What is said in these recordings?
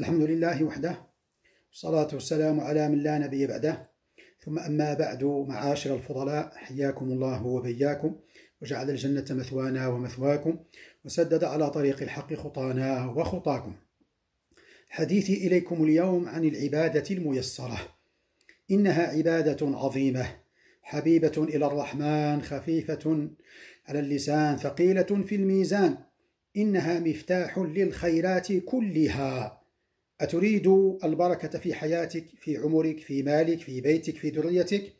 الحمد لله وحده والصلاة والسلام على من لا نبي بعده ثم أما بعد معاشر الفضلاء حياكم الله وبياكم وجعل الجنة مثوانا ومثواكم وسدد على طريق الحق خطانا وخطاكم حديثي إليكم اليوم عن العبادة الميسرة إنها عبادة عظيمة حبيبة إلى الرحمن خفيفة على اللسان ثقيلة في الميزان إنها مفتاح للخيرات كلها أتريد البركة في حياتك في عمرك في مالك في بيتك في ذريتك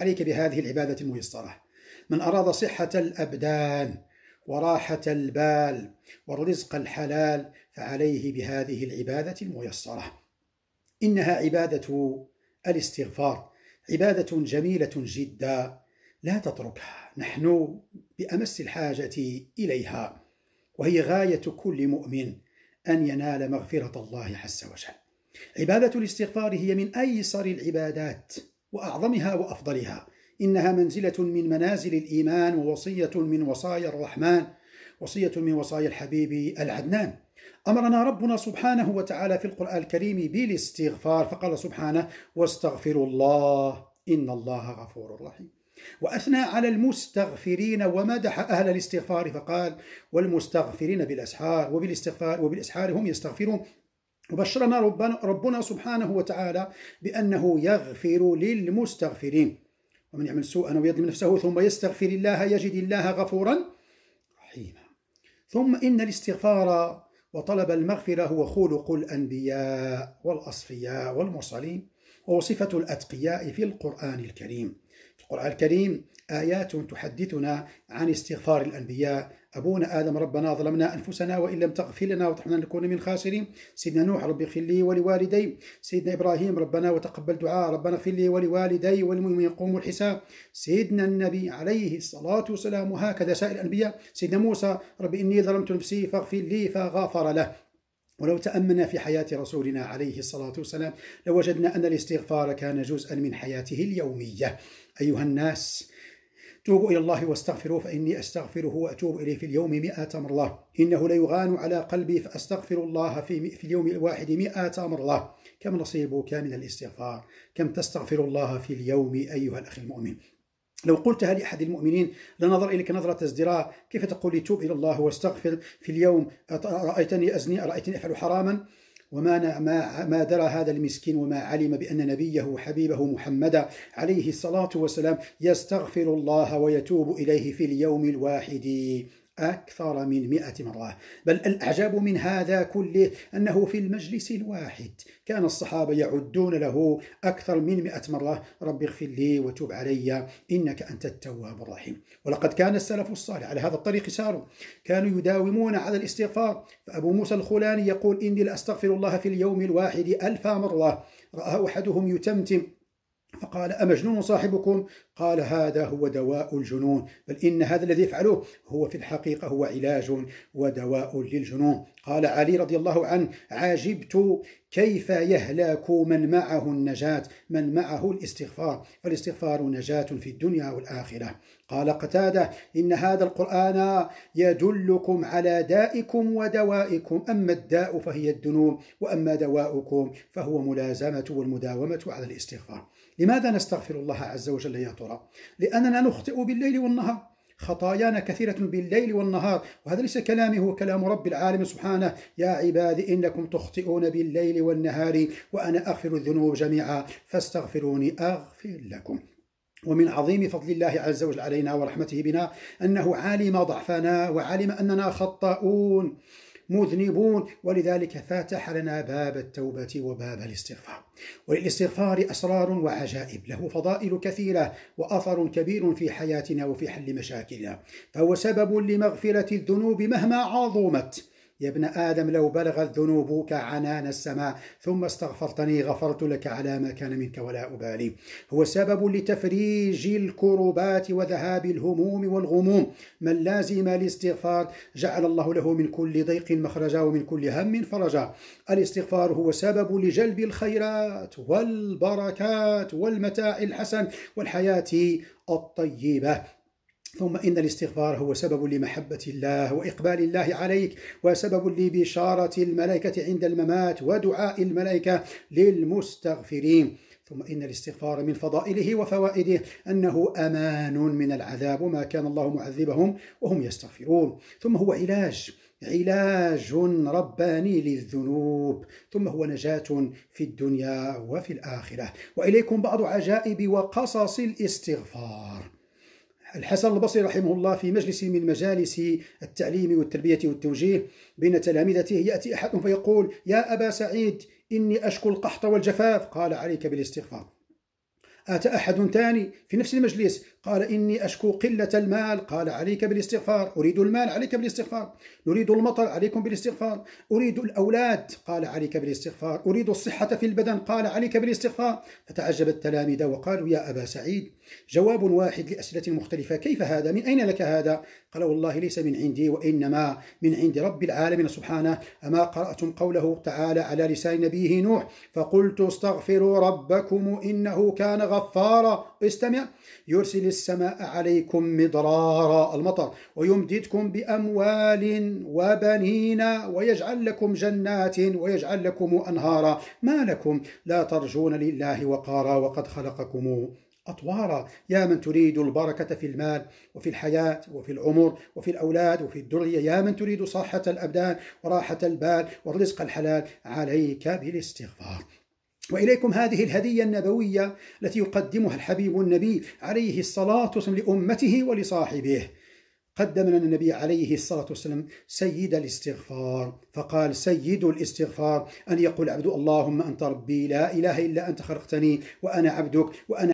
عليك بهذه العبادة الميسرة من أراد صحة الأبدان وراحة البال والرزق الحلال فعليه بهذه العبادة الميسرة إنها عبادة الاستغفار عبادة جميلة جدا لا تتركها نحن بأمس الحاجة إليها وهي غاية كل مؤمن أن ينال مغفرة الله عز وجل عبادة الاستغفار هي من أيسر العبادات وأعظمها وأفضلها إنها منزلة من منازل الإيمان ووصية من وصايا الرحمن وصية من وصايا الحبيب العدنان أمرنا ربنا سبحانه وتعالى في القرآن الكريم بالاستغفار فقال سبحانه واستغفروا الله إن الله غفور رحيم وأثنى على المستغفرين ومدح أهل الاستغفار فقال والمستغفرين بالأسحار وبالاستغفار وبالإسحار هم يستغفرون وبشرنا ربنا, ربنا سبحانه وتعالى بأنه يغفر للمستغفرين ومن يعمل سوءا ويظلم نفسه ثم يستغفر الله يجد الله غفورا رحيما ثم إن الاستغفار وطلب المغفرة هو خلق الأنبياء والأصفياء والمرسلين وصفه الأتقياء في القرآن الكريم القرآن الكريم آيات تحدثنا عن استغفار الأنبياء أبونا آدم ربنا ظلمنا أنفسنا وإن لم تغفر لنا وترحمنا نكون من الخاسرين سيدنا نوح ربي اغفر لي ولوالدي سيدنا إبراهيم ربنا وتقبل دعاء ربنا اغفر لي ولوالدي والمؤمن يقوم الحساب سيدنا النبي عليه الصلاة والسلام وهكذا سائر الأنبياء سيدنا موسى رب إني ظلمت نفسي فاغفر لي فغفر له ولو تأمنا في حياة رسولنا عليه الصلاة والسلام لوجدنا لو أن الاستغفار كان جزءا من حياته اليومية أيها الناس توبوا إلى الله واستغفروه فإني أستغفره وأتوب إليه في اليوم مئة مرة إنه ليغان على قلبي فأستغفر الله في, في اليوم الواحد مئة مرة كم نصيبك من الاستغفار كم تستغفر الله في اليوم أيها الأخ المؤمن لو قلتها لأحد المؤمنين لنظر إليك نظرة ازدراء كيف تقول لي توب إلى الله واستغفر في اليوم رأيتني أزني رأيتني أفعل حراما وما ما ما درى هذا المسكين وما علم بأن نبيه وحبيبه محمدا عليه الصلاة والسلام يستغفر الله ويتوب إليه في اليوم الواحد أكثر من مئة مرة بل الأعجب من هذا كله أنه في المجلس الواحد كان الصحابة يعدون له أكثر من مئة مرة رب اغفر لي وتوب علي إنك أنت التواب الرحيم ولقد كان السلف الصالح على هذا الطريق ساروا كانوا يداومون على الاستغفار فأبو موسى الخولاني يقول إني لأستغفر الله في اليوم الواحد ألف مرة رأى أحدهم يتمتم فقال أمجنون صاحبكم؟ قال هذا هو دواء الجنون بل إن هذا الذي يفعله هو في الحقيقة هو علاج ودواء للجنون قال علي رضي الله عنه عجبت كيف يهلك من معه النجاة من معه الاستغفار فالاستغفار نجاة في الدنيا والآخرة قال قتادة إن هذا القرآن يدلكم على دائكم ودوائكم أما الداء فهي الذنوب وأما دواؤكم فهو ملازمة والمداومة على الاستغفار لماذا نستغفر الله عز وجل يا ترى؟ لأننا نخطئ بالليل والنهار خطايانا كثيرة بالليل والنهار وهذا ليس كلامي هو كلام رب العالمين سبحانه يا عبادي إنكم تخطئون بالليل والنهار وأنا أغفر الذنوب جميعا فاستغفروني أغفر لكم ومن عظيم فضل الله عز وجل علينا ورحمته بنا أنه علم ضعفنا وعلم أننا خطاؤون مذنبون ولذلك فاتح لنا باب التوبة وباب الاستغفار وللاستغفار أسرار وعجائب له فضائل كثيرة وأثر كبير في حياتنا وفي حل مشاكلنا فهو سبب لمغفرة الذنوب مهما عظمت يا ابن آدم لو بلغت ذنوبك عنان السماء ثم استغفرتني غفرت لك على ما كان منك ولا أبالي هو سبب لتفريج الكربات وذهاب الهموم والغموم من لازم الاستغفار جعل الله له من كل ضيق مخرجا ومن كل هم فرجا الاستغفار هو سبب لجلب الخيرات والبركات والمتاع الحسن والحياة الطيبة ثم إن الاستغفار هو سبب لمحبة الله وإقبال الله عليك وسبب لبشارة الملائكة عند الممات ودعاء الملائكة للمستغفرين ثم إن الاستغفار من فضائله وفوائده أنه أمان من العذاب وما كان الله معذبهم وهم يستغفرون ثم هو علاج علاج رباني للذنوب ثم هو نجاة في الدنيا وفي الآخرة وإليكم بعض عجائب وقصص الاستغفار الحسن البصري رحمه الله في مجلس من مجالس التعليم والتربية والتوجيه بين تلامذته يأتي أحدهم فيقول يا أبا سعيد إني أشكو القحط والجفاف قال عليك بالاستغفار أتى أحد ثاني في نفس المجلس قال إني أشكو قلة المال قال عليك بالاستغفار أريد المال عليك بالاستغفار نريد المطر عليكم بالاستغفار أريد الأولاد قال عليك بالاستغفار أريد الصحة في البدن قال عليك بالاستغفار فتعجب التلامذة وقالوا يا أبا سعيد جواب واحد لأسئلة مختلفة كيف هذا من أين لك هذا قال والله ليس من عندي وإنما من عند رب العالمين سبحانه أما قرأتم قوله تعالى على لسان نبيه نوح فقلت استغفروا ربكم إنه كان غفور غفارا استمع يرسل السماء عليكم مدرارا المطر ويمددكم بأموال وبنين ويجعل لكم جنات ويجعل لكم أنهارا ما لكم لا ترجون لله وقارا وقد خلقكم أطوارا يا من تريد البركة في المال وفي الحياة وفي العمر وفي الأولاد وفي الدرية يا من تريد صحة الأبدان وراحة البال والرزق الحلال عليك بالاستغفار وإليكم هذه الهدية النبوية التي يقدمها الحبيب النبي عليه الصلاة والسلام لأمته ولصاحبه قدم لنا النبي عليه الصلاة والسلام سيد الاستغفار فقال سيد الاستغفار أن يقول عبد اللهم أنت ربي لا إله إلا أنت خلقتني وأنا عبدك وأنا